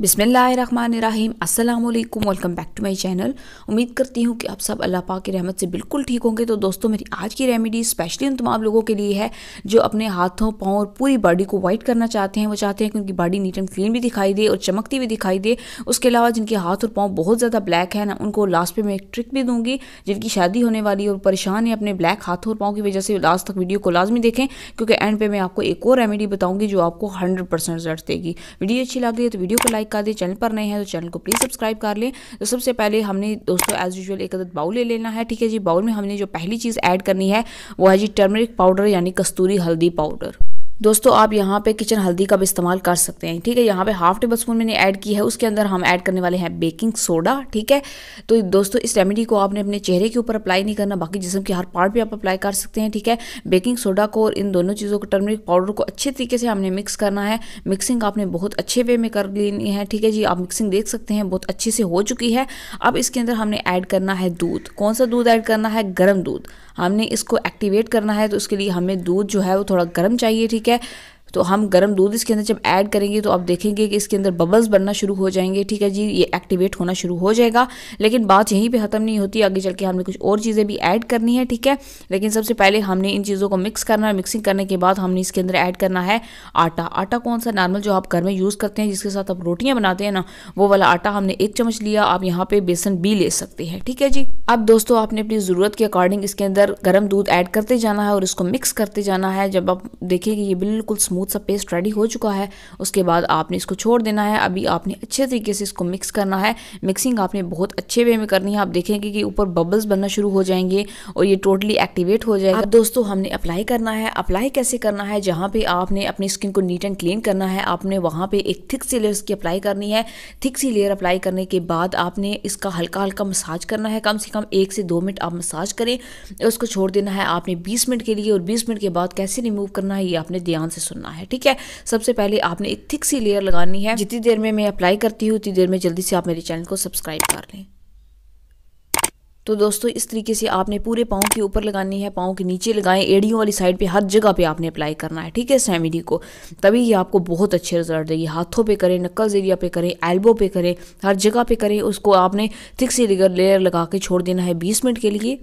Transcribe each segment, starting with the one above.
बिसमीम अल्लाम welcome back to my channel उम्मीद करती हूँ कि आप सब अल्लाह पाक की रहमत से बिल्कुल ठीक होंगे तो दोस्तों मेरी आज की रेमेडी स्पेशली उन तमाम लोगों के लिए है जो अपने हाथों पाँव और पूरी बॉडी को वाइट करना चाहते हैं वो चाहते हैं कि उनकी बॉडी नीट एंड क्लीन भी दिखाई दे और चमकती भी दिखाई दे उसके अलावा जिनके हाथ और पाँव बहुत ज़्यादा ब्लैक है ना उनको लास्ट पर मैं एक ट्रिक भी दूँगी जिनकी शादी होने वाली और परेशान है अपने ब्लैक हाथों और पाँव की वजह से लास्ट तक वीडियो को लाजमी देखें क्योंकि एंड पे मैं आपको एक और रेमेडी बताऊँगी जो आपको हंड्रेड रिजल्ट देगी वीडियो अच्छी लग रही है तो वीडियो को लाइक लाइक कर दें चैनल पर नए हैं तो चैनल को प्लीज़ सब्सक्राइब कर लें तो सबसे पहले हमने दोस्तों एज यूजल एक अदद बाउल ले लेना है ठीक है जी बाउल में हमने जो पहली चीज़ ऐड करनी है वो है जी टर्मरिक पाउडर यानी कस्तूरी हल्दी पाउडर दोस्तों आप यहाँ पे किचन हल्दी का भी इस्तेमाल कर सकते हैं ठीक है यहाँ पे हाफ टेबल स्पून मैंने ऐड की है उसके अंदर हम ऐड करने वाले हैं बेकिंग सोडा ठीक है तो दोस्तों इस रेमेडी को आपने अपने चेहरे के ऊपर अप्लाई नहीं करना बाकी जिसम के हर पार्ट पे आप अप्लाई कर सकते हैं ठीक है बेकिंग सोडा को और इन दोनों चीज़ों को टर्मरिक पाउडर को अच्छे तरीके से हमने मिक्स करना है मिक्सिंग आपने बहुत अच्छे वे में कर लेनी है ठीक है जी आप मिक्सिंग देख सकते हैं बहुत अच्छे से हो चुकी है अब इसके अंदर हमने ऐड करना है दूध कौन सा दूध ऐड करना है गर्म दूध हमने इसको एक्टिवेट करना है तो उसके लिए हमें दूध जो है वो थोड़ा गर्म चाहिए ठीक Okay. तो हम गर्म दूध इसके अंदर जब ऐड करेंगे तो आप देखेंगे कि इसके अंदर बबल्स बनना शुरू हो जाएंगे ठीक है जी ये एक्टिवेट होना शुरू हो जाएगा लेकिन बात यहीं पर ख़त्म नहीं होती आगे चल के हमने कुछ और चीज़ें भी ऐड करनी है ठीक है लेकिन सबसे पहले हमने इन चीज़ों को मिक्स करना है मिक्सिंग करने के बाद हमने इसके अंदर ऐड करना है आटा आटा कौन सा नॉर्मल जो आप घर में यूज़ करते हैं जिसके साथ आप रोटियाँ बनाते हैं ना वो वाला आटा हमने एक चम्मच लिया आप यहाँ पे बेसन भी ले सकते हैं ठीक है जी अब दोस्तों आपने अपनी ज़रूरत के अकॉर्डिंग इसके अंदर गर्म दूध ऐड करते जाना है और इसको मिक्स करते जाना है जब आप देखेंगे ये बिल्कुल स्मूथ स्मूथ सा पेस्ट रेडी हो चुका है उसके बाद आपने इसको छोड़ देना है अभी आपने अच्छे तरीके से इसको मिक्स करना है मिक्सिंग आपने बहुत अच्छे वे में करनी है आप देखेंगे कि ऊपर बबल्स बनना शुरू हो जाएंगे और ये टोटली एक्टिवेट हो जाएगा दोस्तों हमने अप्लाई करना है अप्लाई कैसे करना है जहाँ पे आपने अपनी स्किन को नीट एंड क्लीन करना है आपने वहाँ पे एक थिक सी लेयर इसकी अप्लाई करनी है थिक सी लेयर अप्लाई करने के बाद आपने इसका हल्का हल्का मसाज करना है कम से कम एक से दो मिनट आप मसाज करें उसको छोड़ देना है आपने बीस मिनट के लिए और बीस मिनट के बाद कैसे रिमूव करना है ये आपने ध्यान से सुनना है करना है ठीक है सबसे पहले आपने एक थिक सी लेयर लगानी है जितनी देर में मैं अप्लाई करती हूँ उतनी देर में जल्दी से आप मेरे चैनल को सब्सक्राइब कर लें तो दोस्तों इस तरीके से आपने पूरे पाँव के ऊपर लगानी है पाँव के नीचे लगाएं एड़ियों वाली साइड पे हर जगह पे आपने अप्लाई करना है ठीक है इस को तभी ये आपको बहुत अच्छे रिजल्ट देगी हाथों पे करें नक्कल्स एरिया पे करें एल्बो पे करें हर जगह पे करें उसको आपने थिक सी लेयर लगा के छोड़ देना है बीस मिनट के लिए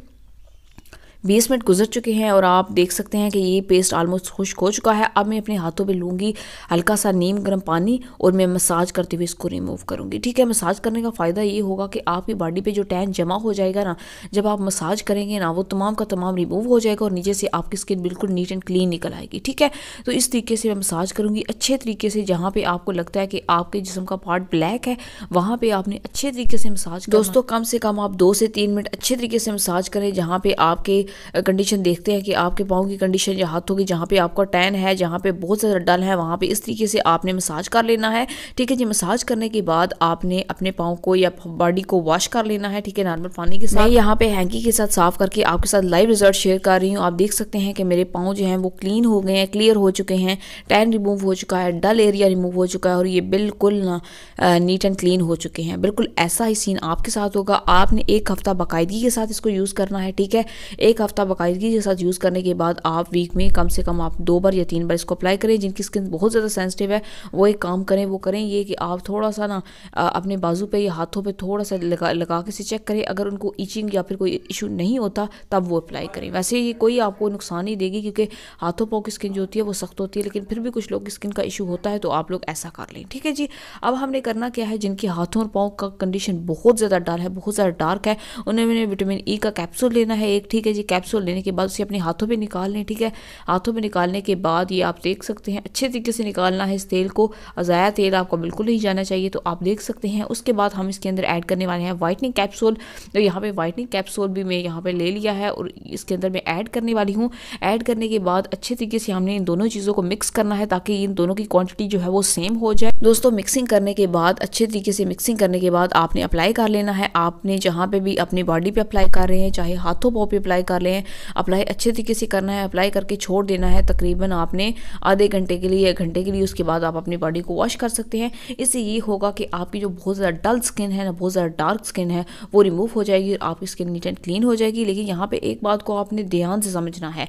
बीस मिनट गुजर चुके हैं और आप देख सकते हैं कि ये पेस्ट आलमोस्ट खुश्क हो चुका है अब मैं अपने हाथों पे लूँगी हल्का सा नीम गर्म पानी और मैं मसाज करते हुए इसको रिमूव करूँगी ठीक है मसाज करने का फ़ायदा ये होगा कि आपकी बॉडी पर जो टैन जमा हो जाएगा ना जब आप मसाज करेंगे ना वो तमाम का तमाम रिमूव हो जाएगा और नीचे से आपकी स्किन बिल्कुल नीट एंड क्लीन निकल आएगी ठीक है तो इस तरीके से मैं मसाज करूँगी अच्छे तरीके से जहाँ पर आपको लगता है कि आपके जिसम का पार्ट ब्लैक है वहाँ पर आपने अच्छे तरीके से मसाज दोस्तों कम से कम आप दो से तीन मिनट अच्छे तरीके से मसाज करें जहाँ पर आपके कंडीशन देखते हैं कि आपके पाँव की कंडीशन या हाथों की जहाँ पे आपका टैन है जहाँ पे बहुत ज़्यादा डल है वहाँ पे इस तरीके से आपने मसाज कर लेना है ठीक है जी मसाज करने के बाद आपने अपने पाँव को या बॉडी को वॉश कर लेना है ठीक है नॉर्मल पानी के साथ यहाँ पे हैंकी के साथ साफ करके आपके साथ लाइव रिजल्ट शेयर कर रही हूँ आप देख सकते हैं कि मेरे पाँव जो हैं वो क्लीन हो गए हैं क्लियर हो चुके हैं टैन रिमूव हो चुका है डल एरिया रिमूव हो चुका है और ये बिल्कुल ना नीट एंड क्लीन हो चुके हैं बिल्कुल ऐसा ही सीन आपके साथ होगा आपने एक हफ्ता बाकायदगी के साथ इसको यूज़ करना है ठीक है एक हफ़्ता बाकायदगी के साथ यूज़ करने के बाद आप वीक में कम से कम आप दो बार या तीन बार इसको अप्लाई करें जिनकी स्किन बहुत ज़्यादा सेंसिटिव है वो एक काम करें वो करें ये कि आप थोड़ा सा ना अपने बाजू पे या हाथों पे थोड़ा सा लगा लगा के से चेक करें अगर उनको ईचिंग या फिर कोई इशू नहीं होता तब वो अप्लाई करें वैसे ये कोई आपको नुकसान नहीं देगी क्योंकि हाथों पाँव की स्किन जो होती है वो सख्त होती है लेकिन फिर भी कुछ लोग की स्किन का इशू होता है तो आप लोग ऐसा कर लें ठीक है जी अब हमने करना क्या है जिनके हाथों और पाँव का कंडीशन बहुत ज़्यादा डार है बहुत ज़्यादा डार्क है उन्हें विटामिन ई e का कैप्सूल लेना है एक ठीक है जी कैप्सूल लेने के बाद उसे अपने हाथों पर निकाल लें ठीक है हाथों में निकालने के बाद ये आप देख सकते हैं अच्छे तरीके से निकालना है इस तेल को ज़ाया तेल आपको बिल्कुल नहीं जाना चाहिए तो आप देख सकते हैं उसके बाद हम इसके अंदर ऐड करने वाले हैं वाइटनिंग कैप्सूल तो यहाँ पर वाइटनिंग कैप्सूल भी मैं यहाँ पर ले लिया है और इसके अंदर मैं ऐड करने वाली हूँ ऐड करने के बाद अच्छे तरीके से हमने इन दोनों चीज़ों को मिक्स करना है ताकि इन दोनों की क्वान्टिटी जो है वो सेम हो जाए दोस्तों मिक्सिंग करने के बाद अच्छे तरीके से मिक्सिंग करने के बाद आपने अप्लाई कर लेना है आपने जहाँ पे भी अपनी बॉडी पे अप्लाई कर रहे हैं चाहे हाथों पाओ पे अप्लाई कर लें अप्लाई अच्छे तरीके से करना है अप्लाई करके छोड़ देना है तकरीबन आपने आधे घंटे के लिए या घंटे के लिए उसके बाद आप अपनी बॉडी को वॉश कर सकते हैं इससे ये होगा कि आपकी जो बहुत ज़्यादा डल स्किन है ना बहुत ज़्यादा डार्क स्किन है वो रिमूव हो जाएगी और आपकी स्किन नीट एंड क्लीन हो जाएगी लेकिन यहाँ पर एक बात को आपने ध्यान से समझना है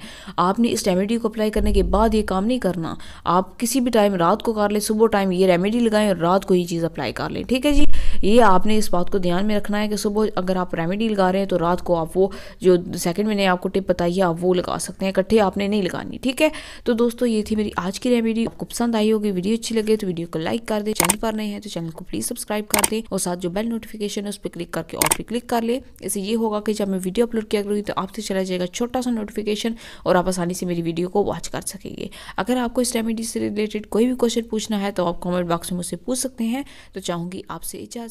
आपने इस रेमेडी को अप्लाई करने के बाद ये काम नहीं करना आप किसी भी टाइम रात को कर लें सुबह टाइम ये रेमेडी लगाएं और रात को ये चीज़ अप्लाई कर लें ठीक है जी ये आपने इस बात को ध्यान में रखना है कि सुबह अगर आप रेमेडी लगा रहे हैं तो रात को आप वो जो सेकंड मैंने आपको टिप बताई है आप वो लगा सकते हैं इकट्ठे आपने नहीं लगानी ठीक है तो दोस्तों ये थी मेरी आज की रेमेडी आपको पसंद आई होगी वीडियो अच्छी लगे तो वीडियो को लाइक कर दे चैनल पर नहीं है तो चैनल को प्लीज़ सब्सक्राइब कर दे और साथ जो बेल नोटिफिकेशन है उस पर क्लिक करके और भी क्लिक कर ले इससे ये होगा कि जब मैं वीडियो अपलोड किया करूँगी तो आपसे चला जाएगा छोटा सा नोटिफिकेशन और आप आसानी से मेरी वीडियो को वॉच कर सकेंगे अगर आपको इस रेमेडी से रिलेटेड कोई भी क्वेश्चन पूछना है तो आप कॉमेंट बॉक्स में मुझसे पूछ सकते हैं तो चाहूंगी आपसे इजाज़त